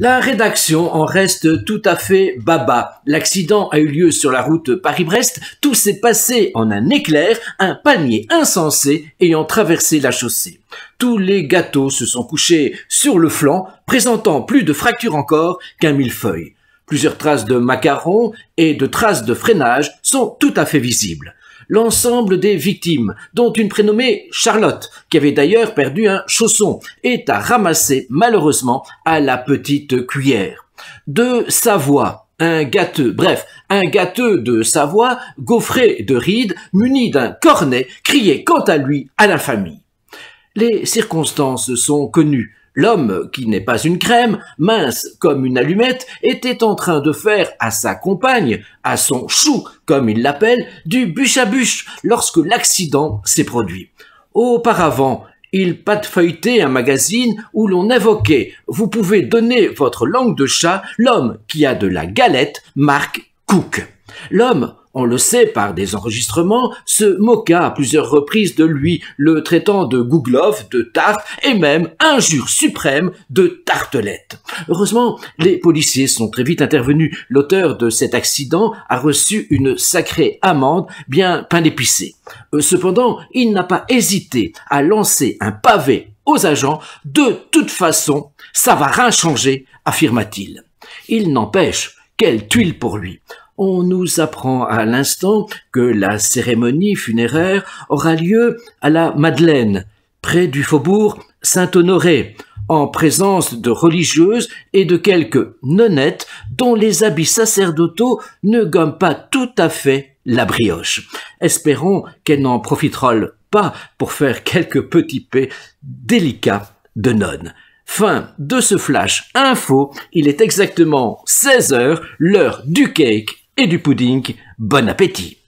La rédaction en reste tout à fait baba. L'accident a eu lieu sur la route Paris-Brest. Tout s'est passé en un éclair, un panier insensé ayant traversé la chaussée. Tous les gâteaux se sont couchés sur le flanc, présentant plus de fractures encore qu'un millefeuille. Plusieurs traces de macarons et de traces de freinage sont tout à fait visibles l'ensemble des victimes, dont une prénommée Charlotte, qui avait d'ailleurs perdu un chausson, est à ramasser malheureusement à la petite cuillère. De Savoie, un gâteux, bref, un gâteux de Savoie, gaufré de rides, muni d'un cornet, criait quant à lui à la famille. Les circonstances sont connues. L'homme, qui n'est pas une crème, mince comme une allumette, était en train de faire à sa compagne, à son chou, comme il l'appelle, du bûche à bûche lorsque l'accident s'est produit. Auparavant, il feuilleter un magazine où l'on évoquait « Vous pouvez donner votre langue de chat, l'homme qui a de la galette marque Cook. L'homme, on le sait par des enregistrements, se moqua à plusieurs reprises de lui, le traitant de Gougloff, de tarte, et même, injure suprême, de tartelette. Heureusement, les policiers sont très vite intervenus. L'auteur de cet accident a reçu une sacrée amende, bien pain d'épicé. Euh, cependant, il n'a pas hésité à lancer un pavé aux agents. De toute façon, ça va rien changer, affirma-t-il. Il n'empêche, quelle tuile pour lui on nous apprend à l'instant que la cérémonie funéraire aura lieu à la Madeleine, près du faubourg Saint-Honoré, en présence de religieuses et de quelques nonnettes dont les habits sacerdotaux ne gomment pas tout à fait la brioche. Espérons qu'elles n'en profiteront pas pour faire quelques petits pets délicats de nonnes. Fin de ce flash info, il est exactement 16h, l'heure du cake et du pudding. Bon appétit